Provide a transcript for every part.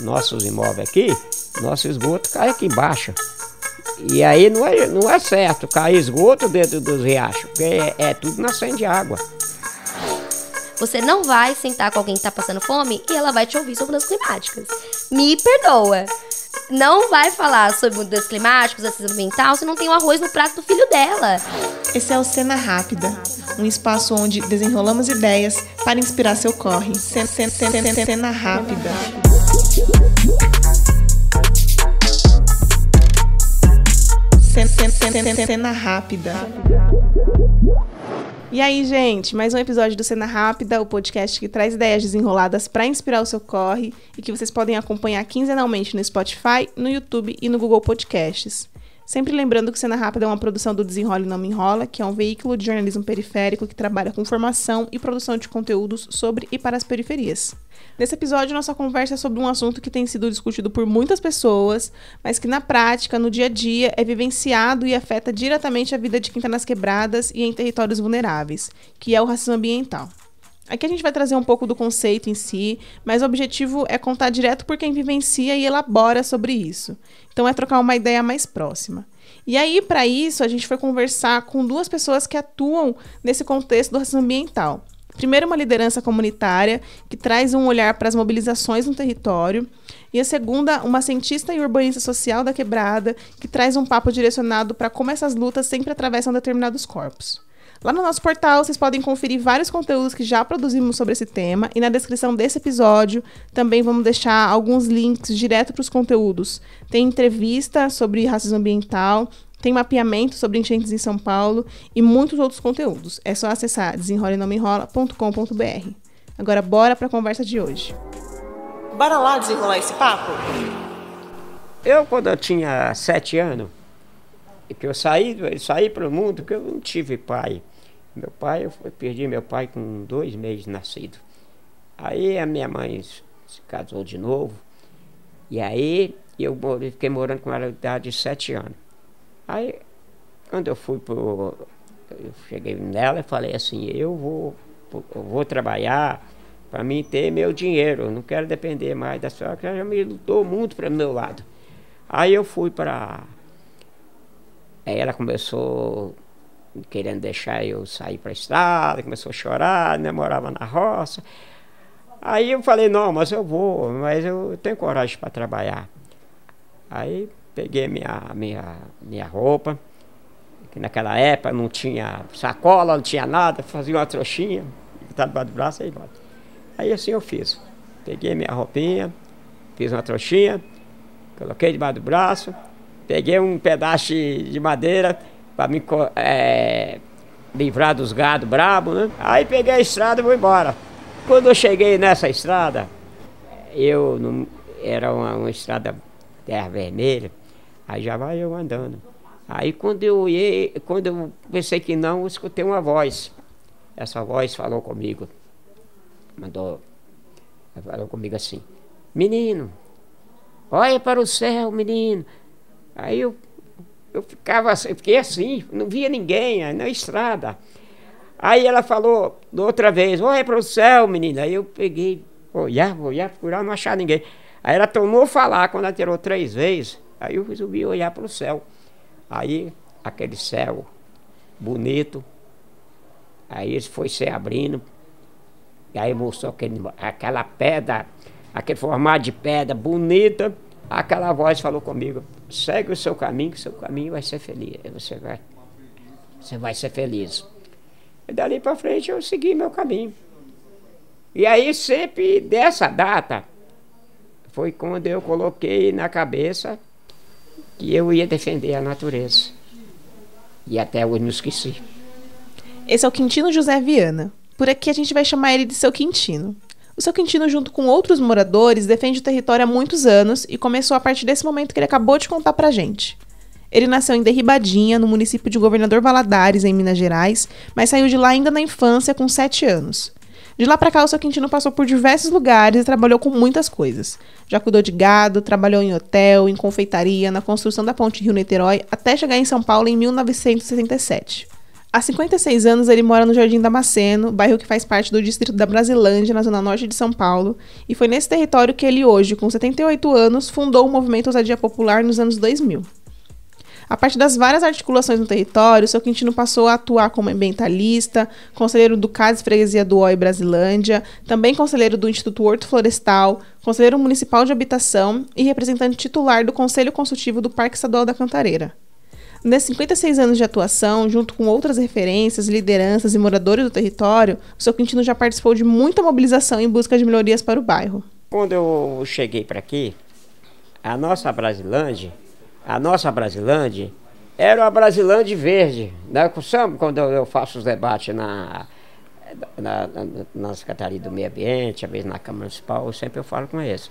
nossos imóveis aqui, nosso esgoto cai aqui embaixo. E aí não é, não é certo cair esgoto dentro dos riachos, porque é, é tudo nascendo de água. Você não vai sentar com alguém que está passando fome e ela vai te ouvir sobre mudanças climáticas. Me perdoa. Não vai falar sobre mudanças climáticas, assim, racismo ambiental, se não tem o arroz no prato do filho dela. Esse é o Cena Rápida, um espaço onde desenrolamos ideias para inspirar seu corre. Cena, cena, cena, cena Rápida. Cena rápida. E aí, gente, mais um episódio do Cena Rápida, o podcast que traz ideias desenroladas para inspirar o seu corre e que vocês podem acompanhar quinzenalmente no Spotify, no YouTube e no Google Podcasts. Sempre lembrando que Cena Rápida é uma produção do Desenrola e Não Me Enrola, que é um veículo de jornalismo periférico que trabalha com formação e produção de conteúdos sobre e para as periferias. Nesse episódio, nossa conversa é sobre um assunto que tem sido discutido por muitas pessoas, mas que na prática, no dia a dia, é vivenciado e afeta diretamente a vida de quem está nas quebradas e em territórios vulneráveis, que é o racismo ambiental. Aqui a gente vai trazer um pouco do conceito em si, mas o objetivo é contar direto por quem vivencia e elabora sobre isso. Então é trocar uma ideia mais próxima. E aí, para isso, a gente foi conversar com duas pessoas que atuam nesse contexto do racismo ambiental. Primeiro, uma liderança comunitária que traz um olhar para as mobilizações no território. E a segunda, uma cientista e urbanista social da quebrada, que traz um papo direcionado para como essas lutas sempre atravessam determinados corpos. Lá no nosso portal vocês podem conferir vários conteúdos que já produzimos sobre esse tema e na descrição desse episódio também vamos deixar alguns links direto para os conteúdos. Tem entrevista sobre racismo ambiental, tem mapeamento sobre enchentes em São Paulo e muitos outros conteúdos. É só acessar desenrolenãomenrola.com.br. Agora bora para a conversa de hoje. Bora lá desenrolar esse papo? Eu quando eu tinha sete anos, que eu saí, eu saí para o mundo, que eu não tive pai. Meu pai, eu perdi meu pai com dois meses nascido. Aí a minha mãe se casou de novo. E aí eu fiquei morando com ela na idade de sete anos. Aí, quando eu fui pro. Eu cheguei nela e falei assim, eu vou, eu vou trabalhar para mim ter meu dinheiro. Eu não quero depender mais da senhora, que ela já me lutou muito para o meu lado. Aí eu fui para. Aí ela começou querendo deixar eu sair para a estrada, começou a chorar, né? morava na roça. Aí eu falei, não, mas eu vou, mas eu tenho coragem para trabalhar. Aí peguei minha, minha, minha roupa, que naquela época não tinha sacola, não tinha nada, fazia uma trouxinha, tá debaixo do braço aí bota. Aí assim eu fiz. Peguei minha roupinha, fiz uma trouxinha, coloquei debaixo do braço, peguei um pedaço de madeira, para me é, livrar dos gado brabo, né? Aí peguei a estrada e vou embora. Quando eu cheguei nessa estrada, eu não, era uma, uma estrada terra vermelha, aí já vai eu andando. Aí quando eu olhei, quando eu pensei que não, eu escutei uma voz. Essa voz falou comigo, mandou, falou comigo assim, menino, olha para o céu, menino. Aí eu eu ficava assim, fiquei assim, não via ninguém na estrada. Aí ela falou outra vez, olha para o céu, menina. Aí eu peguei, olhar, olhar, procurar, não achar ninguém. Aí ela tomou falar, quando ela tirou três vezes, aí eu resolvi olhar para o céu. Aí, aquele céu bonito, aí ele foi se abrindo, e aí mostrou aquele, aquela pedra, aquele formato de pedra bonita. Aquela voz falou comigo: segue o seu caminho, que o seu caminho vai ser feliz. Você vai, você vai ser feliz. E dali para frente eu segui meu caminho. E aí, sempre dessa data, foi quando eu coloquei na cabeça que eu ia defender a natureza. E até hoje não esqueci. Esse é o Quintino José Viana. Por aqui a gente vai chamar ele de seu Quintino. O seu Quintino, junto com outros moradores, defende o território há muitos anos e começou a partir desse momento que ele acabou de contar pra gente. Ele nasceu em Derribadinha, no município de Governador Valadares, em Minas Gerais, mas saiu de lá ainda na infância, com 7 anos. De lá para cá, o seu Quintino passou por diversos lugares e trabalhou com muitas coisas. Já cuidou de gado, trabalhou em hotel, em confeitaria, na construção da ponte Rio-Niterói, até chegar em São Paulo em 1967. Há 56 anos ele mora no Jardim Damasceno, bairro que faz parte do distrito da Brasilândia, na zona norte de São Paulo, e foi nesse território que ele hoje, com 78 anos, fundou o movimento Ousadia Popular nos anos 2000. A partir das várias articulações no território, seu Quintino passou a atuar como ambientalista, conselheiro do CAS Freguesia do OI Brasilândia, também conselheiro do Instituto Horto Florestal, conselheiro municipal de habitação e representante titular do Conselho Consultivo do Parque Estadual da Cantareira. Nesses né, 56 anos de atuação, junto com outras referências, lideranças e moradores do território, o seu Quintino já participou de muita mobilização em busca de melhorias para o bairro. Quando eu cheguei para aqui, a nossa Brasilândia, a nossa Brasilândia era a Brasilândia verde. Né? Quando eu faço os debates na, na, na, Secretaria do Meio Ambiente, às vezes na Câmara Municipal, eu sempre eu falo com eles.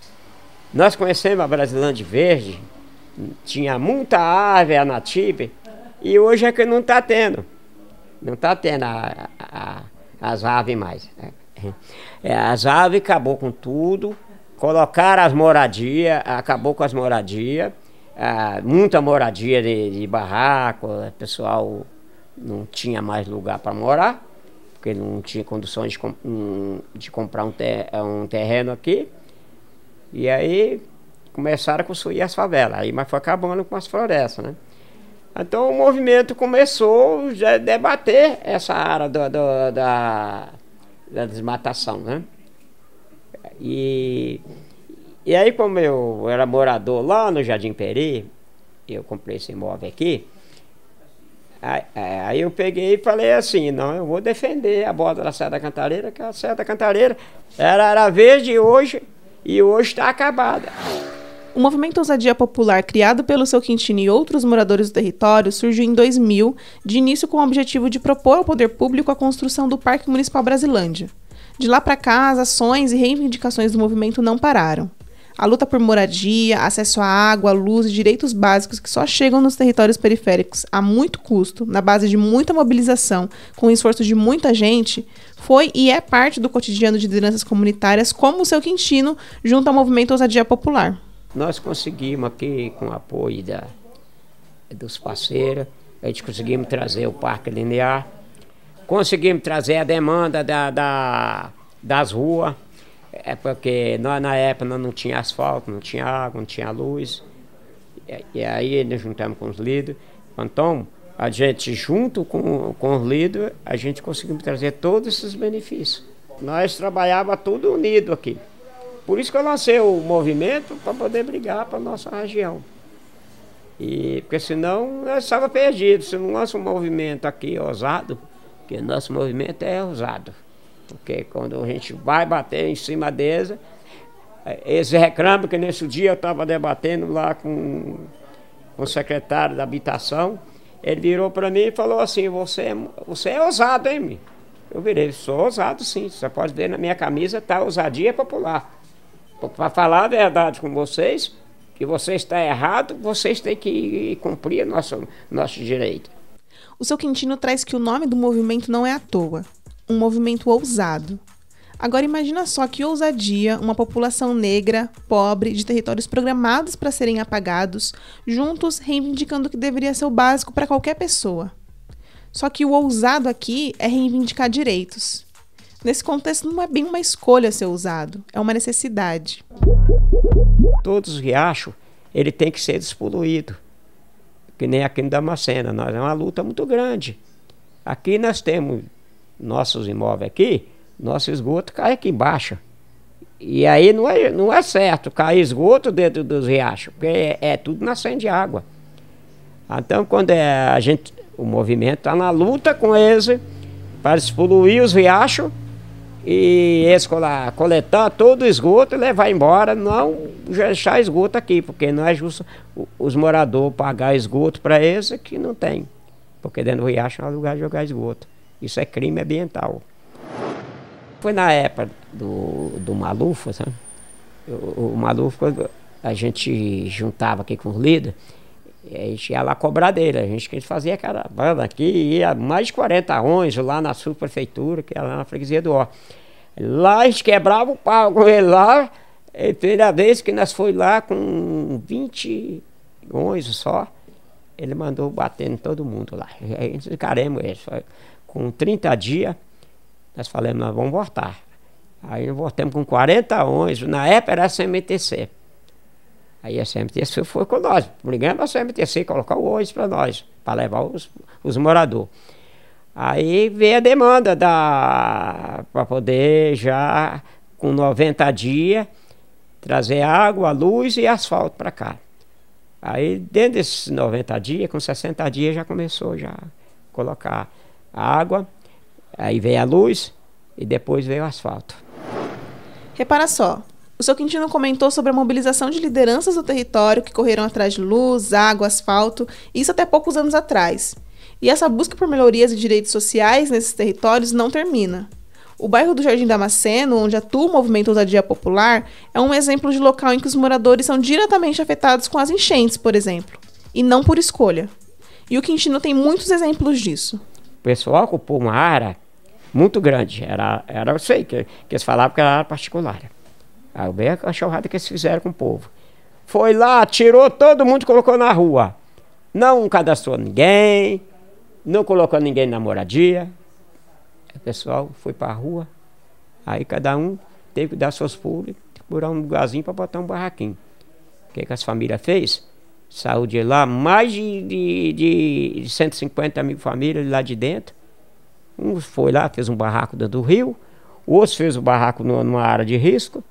Nós conhecemos a Brasilândia verde tinha muita árvore nativa e hoje é que não está tendo. Não está tendo a, a, as aves mais. É, as aves acabou com tudo, colocaram as moradias, acabou com as moradias, ah, muita moradia de, de barraco, o pessoal não tinha mais lugar para morar, porque não tinha condições de, de comprar um, ter, um terreno aqui. E aí começaram a construir as favelas, aí, mas foi acabando com as florestas, né? Então o movimento começou a debater essa área do, do, da, da desmatação, né? E, e aí como eu era morador lá no Jardim Peri, eu comprei esse imóvel aqui, aí, é, aí eu peguei e falei assim, não, eu vou defender a borda da Serra da Cantareira, que a Serra da Cantareira era, era verde hoje, e hoje está acabada. O movimento Ousadia Popular, criado pelo seu Quintino e outros moradores do território, surgiu em 2000, de início com o objetivo de propor ao poder público a construção do Parque Municipal Brasilândia. De lá para cá, as ações e reivindicações do movimento não pararam. A luta por moradia, acesso à água, luz e direitos básicos que só chegam nos territórios periféricos a muito custo, na base de muita mobilização, com o esforço de muita gente, foi e é parte do cotidiano de lideranças comunitárias como o seu Quintino, junto ao movimento Ousadia Popular. Nós conseguimos aqui, com o apoio da, dos parceiros, a gente conseguimos trazer o Parque Linear, conseguimos trazer a demanda da, da das ruas, é porque nós, na época não tinha asfalto, não tinha água, não tinha luz. E, e aí nós juntamos com os líderes. Então, a gente, junto com, com os líderes, a gente conseguimos trazer todos esses benefícios. Nós trabalhava tudo unido aqui. Por isso que eu lancei o movimento para poder brigar para nossa região. E, porque senão eu estava perdido. Se não lança um movimento aqui ousado, porque nosso movimento é ousado. Porque quando a gente vai bater em cima deles, eh, eles reclamam que nesse dia eu estava debatendo lá com, com o secretário da habitação. Ele virou para mim e falou assim, você, é você é ousado, hein? Eu virei, sou ousado sim. Você pode ver na minha camisa, está ousadia popular. Para falar a verdade com vocês, que você está errado, vocês têm que cumprir nosso, nosso direito. O seu Quintino traz que o nome do movimento não é à toa. Um movimento ousado. Agora imagina só que ousadia uma população negra, pobre, de territórios programados para serem apagados, juntos reivindicando o que deveria ser o básico para qualquer pessoa. Só que o ousado aqui é reivindicar direitos. Nesse contexto, não é bem uma escolha ser usado, é uma necessidade. Todos os riachos, ele tem que ser despoluído. Que nem aqui no Damascena, nós é uma luta muito grande. Aqui nós temos nossos imóveis aqui, nosso esgoto cai aqui embaixo. E aí não é, não é certo cair esgoto dentro dos riachos, porque é, é tudo nascendo de água. Então quando é a gente, o movimento está na luta com eles para despoluir os riachos e escola coletar todo o esgoto e levar embora, não deixar esgoto aqui, porque não é justo os moradores pagar esgoto para esse que não tem. Porque dentro do riacho não é lugar de jogar esgoto. Isso é crime ambiental. Foi na época do, do Maluf, sabe? O, o Maluf, quando a gente juntava aqui com os líderes, é, e a gente ia lá cobrar dele. A gente que fazia caravana aqui, ia mais 40 ons lá na subprefeitura, que era lá na freguesia do Ó. Lá a gente quebrava o pau com ele lá. E primeira vez que nós foi lá com 20 ons só, ele mandou bater em todo mundo lá. E aí nós encaremos ele. Com 30 dias, nós falamos, nós vamos voltar. Aí voltamos com 40 ons. Na época era CMTC Aí a CMTC foi com nós. Ligamos a CMTC, colocar o ônibus para nós, para levar os, os moradores. Aí veio a demanda da para poder já com 90 dias trazer água, luz e asfalto para cá. Aí dentro desses 90 dias, com 60 dias já começou já colocar a água, aí veio a luz e depois veio o asfalto. Repara só, o seu Quintino comentou sobre a mobilização de lideranças do território que correram atrás de luz, água, asfalto, isso até poucos anos atrás. E essa busca por melhorias e direitos sociais nesses territórios não termina. O bairro do Jardim Damasceno, onde atua o movimento Ousadia Popular, é um exemplo de local em que os moradores são diretamente afetados com as enchentes, por exemplo, e não por escolha. E o Quintino tem muitos exemplos disso. O pessoal ocupou uma área muito grande, era, era eu sei que, que eles falavam que era área particular Aí ah, bem a cachorrada que eles fizeram com o povo. Foi lá, tirou todo mundo, colocou na rua. Não cadastrou ninguém, não colocou ninguém na moradia. O pessoal foi para a rua, aí cada um teve que dar suas pulos, procurar um lugarzinho para botar um barraquinho. O que, que as famílias fez? Saiu de lá mais de, de, de 150 mil famílias lá de dentro. Um foi lá, fez um barraco dentro do rio, Outro fez o um barraco numa, numa área de risco.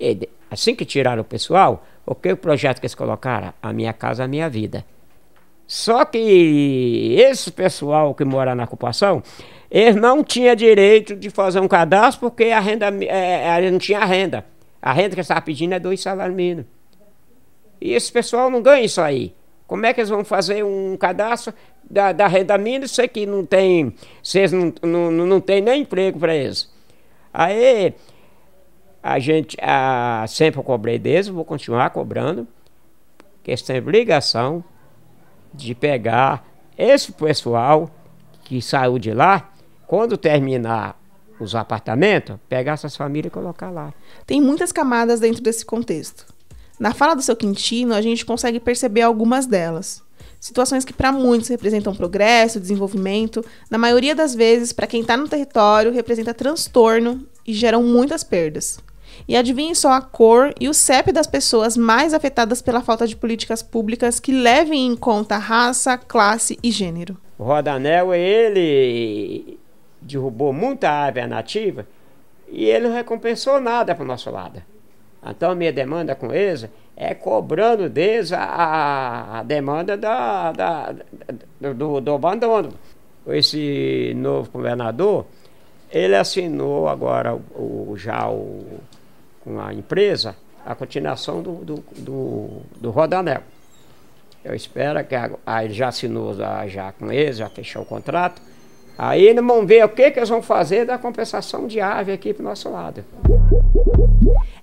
E assim que tiraram o pessoal, o que o projeto que eles colocaram? A Minha Casa, a Minha Vida. Só que esse pessoal que mora na ocupação, eles não tinha direito de fazer um cadastro porque a renda é, não tinha renda. A renda que eles estavam pedindo é dois salários mínimos. E esse pessoal não ganha isso aí. Como é que eles vão fazer um cadastro da, da renda mínima se é que não tem, vocês não, não, não tem nem emprego para eles? Aí a gente a, sempre cobrei deles, vou continuar cobrando, porque é eles têm obrigação de pegar esse pessoal que saiu de lá, quando terminar os apartamentos, pegar essas famílias e colocar lá. Tem muitas camadas dentro desse contexto. Na fala do seu Quintino, a gente consegue perceber algumas delas. Situações que para muitos representam progresso, desenvolvimento, na maioria das vezes, para quem está no território, representa transtorno e geram muitas perdas. E adivinhe só a cor e o CEP das pessoas mais afetadas pela falta de políticas públicas que levem em conta raça, classe e gênero. O Rodanel, ele derrubou muita ave nativa e ele não recompensou nada para o nosso lado. Então, minha demanda com eles é cobrando deles a, a demanda da, da, da, do, do abandono. Esse novo governador, ele assinou agora o, o já o, com a empresa a continuação do, do, do, do Rodanel. Eu espero que a, a, já assinou já com eles, já fechou o contrato. Aí eles vão ver o que, que eles vão fazer da compensação de ave aqui para nosso lado.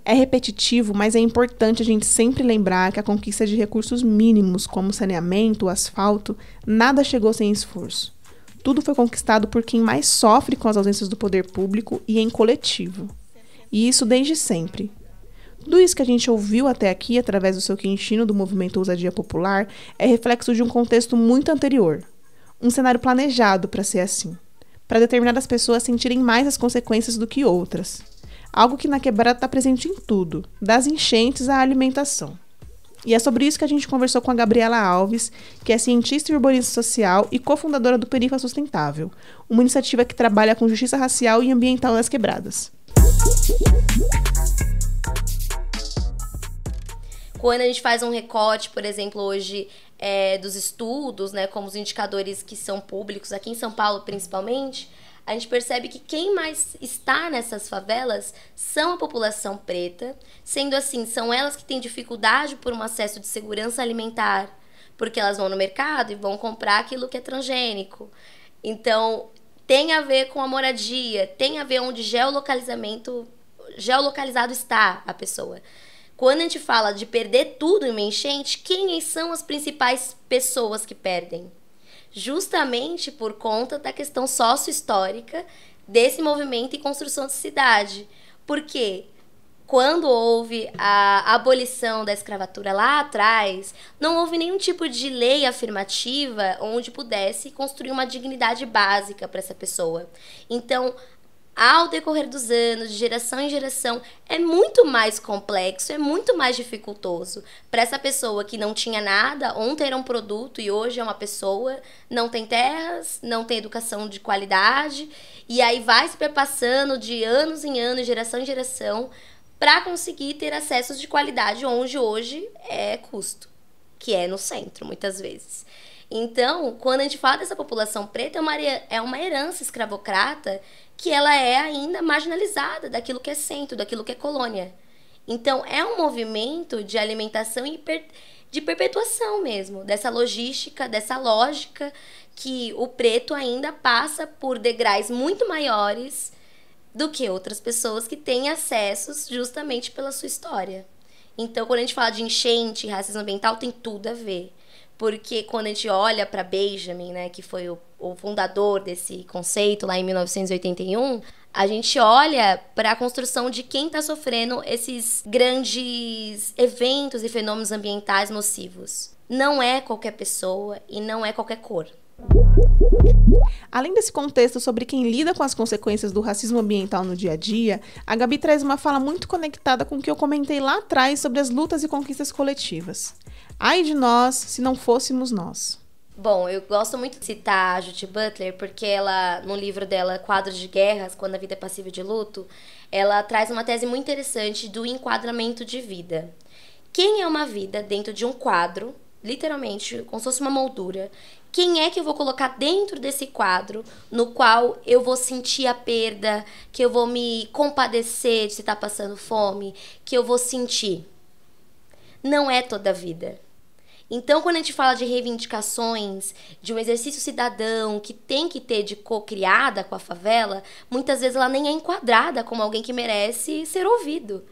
É repetitivo, mas é importante a gente sempre lembrar que a conquista de recursos mínimos, como saneamento, asfalto, nada chegou sem esforço. Tudo foi conquistado por quem mais sofre com as ausências do poder público e em coletivo. E isso desde sempre. Tudo isso que a gente ouviu até aqui, através do seu quintino do movimento Ousadia Popular, é reflexo de um contexto muito anterior. Um cenário planejado para ser assim. Para determinadas pessoas sentirem mais as consequências do que outras. Algo que na quebrada está presente em tudo, das enchentes à alimentação. E é sobre isso que a gente conversou com a Gabriela Alves, que é cientista e urbanista social e cofundadora do Perifa Sustentável, uma iniciativa que trabalha com justiça racial e ambiental nas quebradas. Quando a gente faz um recorte, por exemplo, hoje é, dos estudos, né, como os indicadores que são públicos, aqui em São Paulo principalmente, a gente percebe que quem mais está nessas favelas são a população preta, sendo assim, são elas que têm dificuldade por um acesso de segurança alimentar, porque elas vão no mercado e vão comprar aquilo que é transgênico. Então, tem a ver com a moradia, tem a ver onde geolocalizamento geolocalizado está a pessoa. Quando a gente fala de perder tudo em uma enchente, quem são as principais pessoas que perdem? Justamente por conta da questão sócio-histórica desse movimento e construção de cidade. Por quê? quando houve a abolição da escravatura lá atrás, não houve nenhum tipo de lei afirmativa onde pudesse construir uma dignidade básica para essa pessoa. Então, ao decorrer dos anos, de geração em geração, é muito mais complexo, é muito mais dificultoso para essa pessoa que não tinha nada, ontem era um produto e hoje é uma pessoa, não tem terras, não tem educação de qualidade, e aí vai se perpassando de anos em anos, geração em geração, para conseguir ter acessos de qualidade onde hoje é custo, que é no centro, muitas vezes. Então, quando a gente fala dessa população preta, é uma, é herança escravocrata que ela é ainda marginalizada daquilo que é centro, daquilo que é colônia. Então, é um movimento de alimentação e de perpetuação mesmo, dessa logística, dessa lógica que o preto ainda passa por degraus muito maiores do que outras pessoas que têm acessos justamente pela sua história. Então, quando a gente fala de enchente, racismo ambiental tem tudo a ver. Porque quando a gente olha para Benjamin, né, que foi o, o fundador desse conceito lá em 1981, a gente olha para a construção de quem está sofrendo esses grandes eventos e fenômenos ambientais nocivos. Não é qualquer pessoa e não é qualquer cor. Além desse contexto sobre quem lida com as consequências do racismo ambiental no dia a dia, a Gabi traz uma fala muito conectada com o que eu comentei lá atrás sobre as lutas e conquistas coletivas. Ai de nós se não fôssemos nós. Bom, eu gosto muito de citar a Judith Butler porque ela, no livro dela Quadros de Guerras, Quando a Vida é passiva de Luto, ela traz uma tese muito interessante do enquadramento de vida. Quem é uma vida dentro de um quadro, literalmente, como se fosse uma moldura, quem é que eu vou colocar dentro desse quadro no qual eu vou sentir a perda, que eu vou me compadecer de se estar tá passando fome, que eu vou sentir. Não é toda a vida. Então, quando a gente fala de reivindicações, de um exercício cidadão que tem que ter de co-criada com a favela, muitas vezes ela nem é enquadrada como alguém que merece ser ouvido.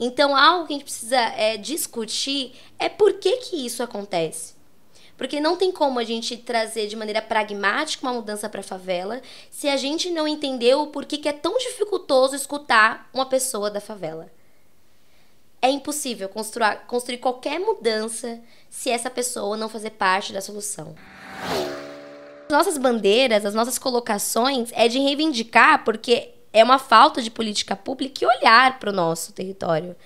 Então, algo que a gente precisa é, discutir é por que, que isso acontece. Porque não tem como a gente trazer de maneira pragmática uma mudança para a favela se a gente não entendeu porquê que é tão dificultoso escutar uma pessoa da favela. É impossível construir, construir qualquer mudança se essa pessoa não fazer parte da solução. As nossas bandeiras, as nossas colocações é de reivindicar, porque é uma falta de política pública e olhar para o nosso território.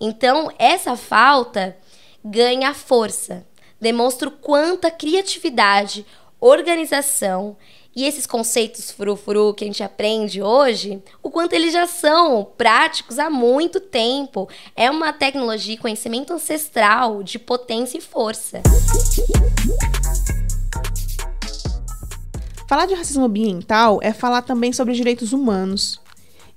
Então, essa falta ganha força demonstra quanta criatividade, organização e esses conceitos frufru que a gente aprende hoje, o quanto eles já são práticos há muito tempo. É uma tecnologia e conhecimento ancestral de potência e força. Falar de racismo ambiental é falar também sobre direitos humanos,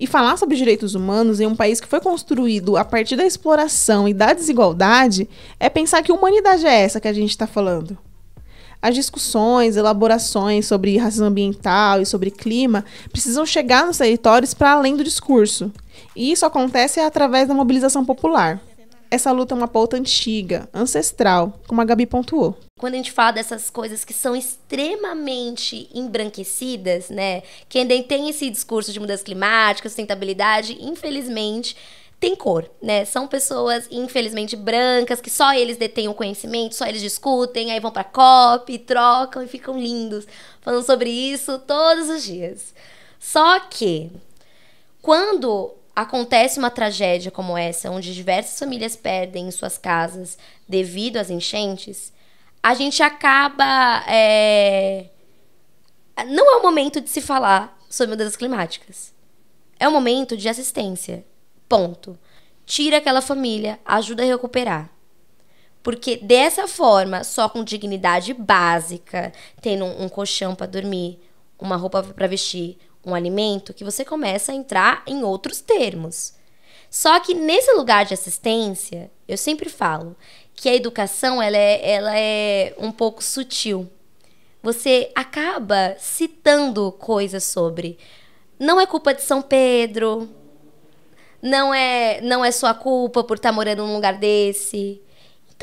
e falar sobre direitos humanos em um país que foi construído a partir da exploração e da desigualdade é pensar que humanidade é essa que a gente está falando. As discussões, elaborações sobre racismo ambiental e sobre clima precisam chegar nos territórios para além do discurso. E isso acontece através da mobilização popular essa luta é uma pauta antiga, ancestral, como a Gabi pontuou. Quando a gente fala dessas coisas que são extremamente embranquecidas, né? Quem tem esse discurso de mudanças climáticas, sustentabilidade, infelizmente, tem cor, né? São pessoas, infelizmente, brancas, que só eles detêm o conhecimento, só eles discutem, aí vão pra COP, trocam e ficam lindos, falando sobre isso todos os dias. Só que, quando acontece uma tragédia como essa, onde diversas famílias perdem suas casas devido às enchentes, a gente acaba. É... Não é o momento de se falar sobre mudanças climáticas. É o momento de assistência. Ponto. Tira aquela família, ajuda a recuperar. Porque dessa forma, só com dignidade básica, tendo um, um colchão para dormir, uma roupa para vestir, um alimento que você começa a entrar em outros termos. Só que nesse lugar de assistência, eu sempre falo que a educação ela é, ela é um pouco sutil. Você acaba citando coisas sobre. Não é culpa de São Pedro. Não é, não é sua culpa por estar tá morando num lugar desse.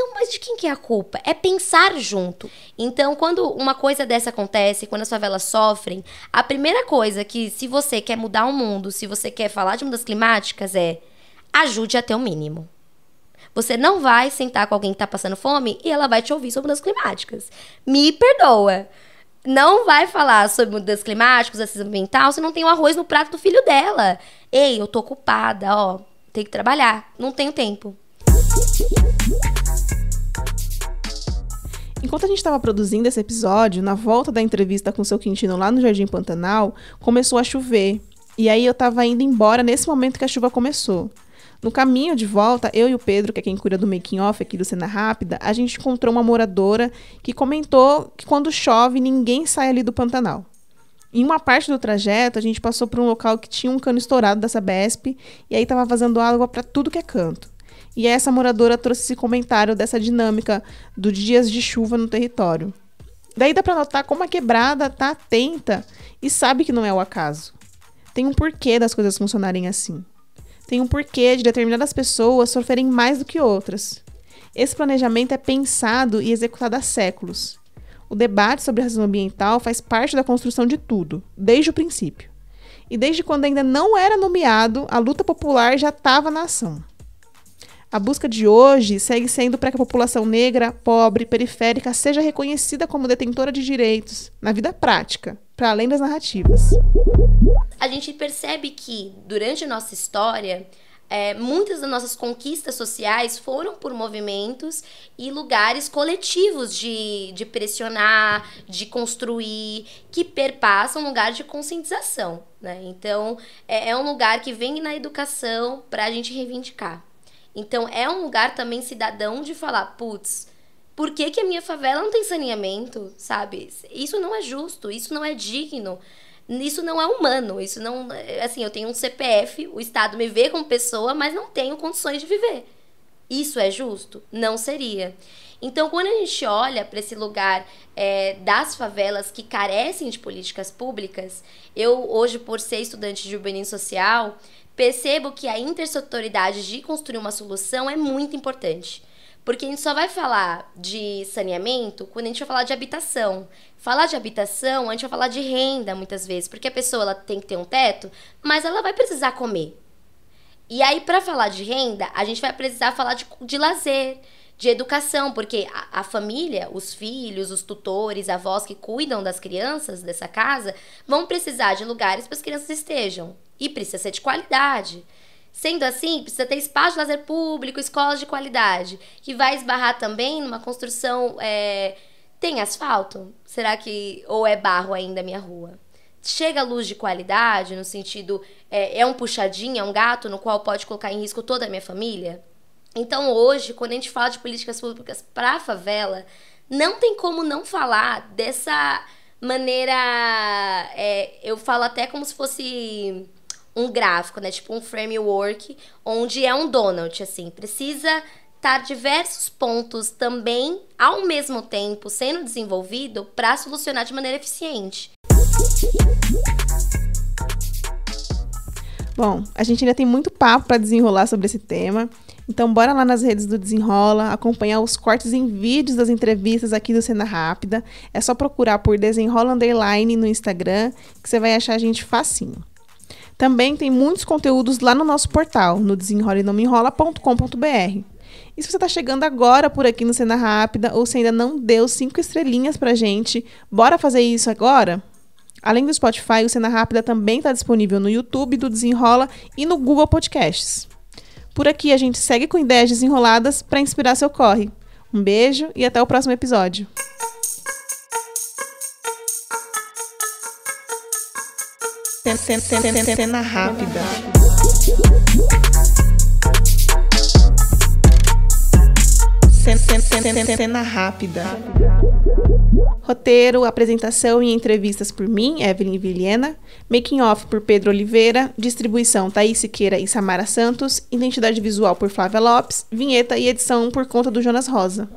Então, mas de quem que é a culpa? É pensar junto. Então, quando uma coisa dessa acontece, quando as favelas sofrem, a primeira coisa que, se você quer mudar o mundo, se você quer falar de mudanças climáticas, é ajude até o mínimo. Você não vai sentar com alguém que está passando fome e ela vai te ouvir sobre mudanças climáticas. Me perdoa. Não vai falar sobre mudanças climáticas, racismo ambiental, se não tem o arroz no prato do filho dela. Ei, eu tô ocupada, ó, tem que trabalhar, não tenho tempo. Enquanto a gente estava produzindo esse episódio, na volta da entrevista com o seu Quintino lá no Jardim Pantanal, começou a chover. E aí eu estava indo embora nesse momento que a chuva começou. No caminho de volta, eu e o Pedro, que é quem cuida do making off aqui do Cena Rápida, a gente encontrou uma moradora que comentou que quando chove ninguém sai ali do Pantanal. Em uma parte do trajeto, a gente passou por um local que tinha um cano estourado dessa Besp e aí estava vazando água para tudo que é canto. E essa moradora trouxe esse comentário dessa dinâmica dos dias de chuva no território. Daí dá para notar como a quebrada tá atenta e sabe que não é o acaso. Tem um porquê das coisas funcionarem assim. Tem um porquê de determinadas pessoas sofrerem mais do que outras. Esse planejamento é pensado e executado há séculos. O debate sobre razão ambiental faz parte da construção de tudo, desde o princípio. E desde quando ainda não era nomeado, a luta popular já estava na ação. A busca de hoje segue sendo para que a população negra, pobre, periférica seja reconhecida como detentora de direitos, na vida prática, para além das narrativas. A gente percebe que, durante nossa história, é, muitas das nossas conquistas sociais foram por movimentos e lugares coletivos de, de pressionar, de construir, que perpassam um lugar de conscientização. Né? Então, é, é um lugar que vem na educação para a gente reivindicar. Então é um lugar também cidadão de falar, putz, por que, que a minha favela não tem saneamento, sabe? Isso não é justo, isso não é digno, isso não é humano, isso não. Assim, eu tenho um CPF, o Estado me vê como pessoa, mas não tenho condições de viver. Isso é justo? Não seria. Então, quando a gente olha para esse lugar é, das favelas que carecem de políticas públicas, eu hoje, por ser estudante de urbanismo social, percebo que a intersetoriedade de construir uma solução é muito importante. Porque a gente só vai falar de saneamento quando a gente vai falar de habitação. Falar de habitação, a gente vai falar de renda muitas vezes, porque a pessoa ela tem que ter um teto, mas ela vai precisar comer. E aí, para falar de renda, a gente vai precisar falar de, de lazer, de educação, porque a, a, família, os filhos, os tutores, avós que cuidam das crianças dessa casa vão precisar de lugares para as crianças estejam. E precisa ser de qualidade. Sendo assim, precisa ter espaço de lazer público, escolas de qualidade, que vai esbarrar também numa construção. É... Tem asfalto? Será que. Ou é barro ainda a minha rua? chega luz de qualidade, no sentido é, é, um puxadinho, é um gato no qual pode colocar em risco toda a minha família? Então, hoje, quando a gente fala de políticas públicas para a favela, não tem como não falar dessa maneira. É, eu falo até como se fosse um gráfico, né? Tipo um framework, onde é um Donald, assim. Precisa estar tá diversos pontos também, ao mesmo tempo, sendo desenvolvido para solucionar de maneira eficiente. Bom, a gente ainda tem muito papo para desenrolar sobre esse tema. Então bora lá nas redes do Desenrola, acompanhar os cortes em vídeos das entrevistas aqui do Cena Rápida. É só procurar por Desenrola Underline no Instagram, que você vai achar a gente facinho. Também tem muitos conteúdos lá no nosso portal, no desenrolenãomenrola.com.br. E se você está chegando agora por aqui no Cena Rápida ou se ainda não deu cinco estrelinhas pra gente, bora fazer isso agora? Além do Spotify, o Cena Rápida também está disponível no YouTube do Desenrola e no Google Podcasts. Por aqui a gente segue com ideias desenroladas para inspirar seu corre. Um beijo e até o próximo episódio. Cena rápida. Cena rápida. Roteiro, apresentação e entrevistas por mim, Evelyn Vilhena. Making Off por Pedro Oliveira, distribuição Thaís Siqueira e Samara Santos, identidade visual por Flávia Lopes, vinheta e edição por conta do Jonas Rosa.